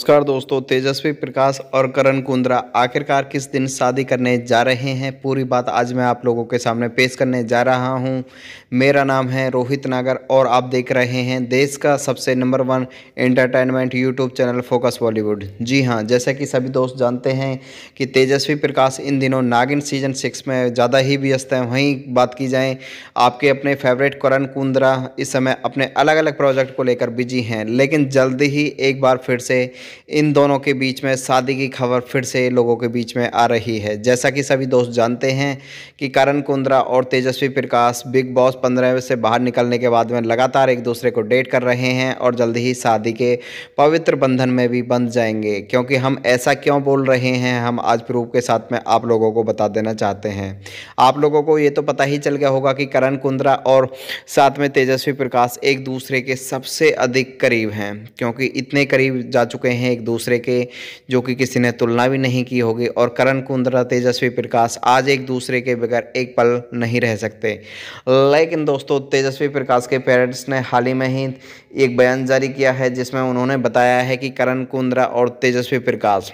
नमस्कार दोस्तों तेजस्वी प्रकाश और करण कुंद्रा आखिरकार किस दिन शादी करने जा रहे हैं पूरी बात आज मैं आप लोगों के सामने पेश करने जा रहा हूं मेरा नाम है रोहित नागर और आप देख रहे हैं देश का सबसे number one entertainment YouTube channel focus Bollywood जी हां जैसा कि सभी दोस्त जानते हैं कि तेजस्वी प्रकाश इन दिनों नागिन सीजन सिक्स में ज़्यादा ही व्यस्त हैं वहीं बात की जाए आपके अपने फेवरेट करण कुंद्रा इस समय अपने अलग अलग प्रोजेक्ट को लेकर बिजी हैं लेकिन जल्द ही एक बार फिर से इन दोनों के बीच में शादी की खबर फिर से लोगों के बीच में आ रही है जैसा कि सभी दोस्त जानते हैं कि करण कुंद्रा और तेजस्वी प्रकाश बिग बॉस पंद्रह से बाहर निकलने के बाद में लगातार एक दूसरे को डेट कर रहे हैं और जल्दी ही शादी के पवित्र बंधन में भी बंध जाएंगे क्योंकि हम ऐसा क्यों बोल रहे हैं हम आज प्रूफ के साथ में आप लोगों को बता देना चाहते हैं आप लोगों को ये तो पता ही चल गया होगा कि करण कुंद्रा और साथ में तेजस्वी प्रकाश एक दूसरे के सबसे अधिक करीब हैं क्योंकि इतने करीब जा चुके हैं हैं एक दूसरे के जो कि किसी ने तुलना भी नहीं की होगी और करण कुंद्रा तेजस्वी प्रकाश आज एक दूसरे के बगैर एक पल नहीं रह सकते लेकिन दोस्तों तेजस्वी प्रकाश के पेरेंट्स ने हाल ही में ही एक बयान जारी किया है जिसमें उन्होंने बताया है कि करण कुंद्रा और तेजस्वी प्रकाश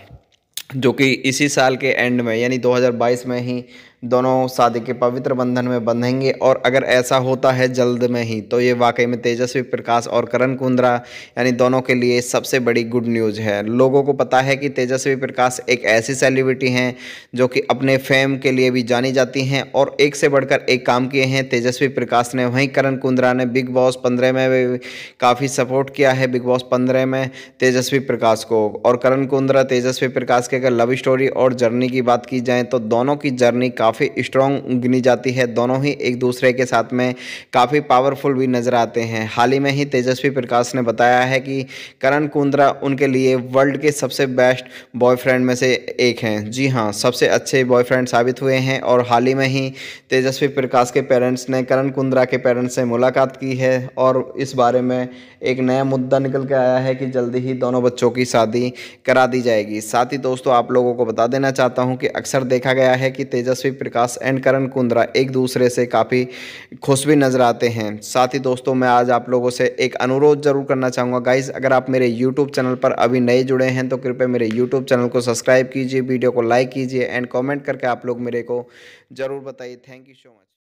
जो कि इसी साल के एंड में यानी 2022 में ही दोनों शादी के पवित्र बंधन में बंधेंगे और अगर ऐसा होता है जल्द में ही तो ये वाकई में तेजस्वी प्रकाश और करण कुंद्रा यानी दोनों के लिए सबसे बड़ी गुड न्यूज़ है लोगों को पता है कि तेजस्वी प्रकाश एक ऐसी सेलिब्रिटी हैं जो कि अपने फेम के लिए भी जानी जाती हैं और एक से बढ़कर एक काम किए हैं तेजस्वी प्रकाश ने वहीं करण कुंद्रा ने बिग बॉस पंद्रह में भी काफ़ी सपोर्ट किया है बिग बॉस पंद्रह में तेजस्वी प्रकाश को और करण कुंद्रा तेजस्वी प्रकाश के अगर लव स्टोरी और जर्नी की बात की जाए तो दोनों की जर्नी काफ़ी काफ़ी स्ट्रॉन्ग गिनी जाती है दोनों ही एक दूसरे के साथ में काफ़ी पावरफुल भी नज़र आते हैं हाल ही में ही तेजस्वी प्रकाश ने बताया है कि करण कुंद्रा उनके लिए वर्ल्ड के सबसे बेस्ट बॉयफ्रेंड में से एक हैं जी हाँ सबसे अच्छे बॉयफ्रेंड साबित हुए हैं और हाल ही में ही तेजस्वी प्रकाश के पेरेंट्स ने करण कुंद्रा के पेरेंट्स से मुलाकात की है और इस बारे में एक नया मुद्दा निकल के आया है कि जल्दी ही दोनों बच्चों की शादी करा दी जाएगी साथ ही दोस्तों आप लोगों को बता देना चाहता हूँ कि अक्सर देखा गया है कि तेजस्वी प्रकाश एंड करण कुंद्रा एक दूसरे से काफ़ी खुश भी नज़र आते हैं साथ ही दोस्तों मैं आज आप लोगों से एक अनुरोध ज़रूर करना चाहूँगा गाइज अगर आप मेरे यूट्यूब चैनल पर अभी नए जुड़े हैं तो कृपया मेरे यूट्यूब चैनल को सब्सक्राइब कीजिए वीडियो को लाइक कीजिए एंड कॉमेंट करके आप लोग मेरे को ज़रूर बताइए थैंक यू सो मच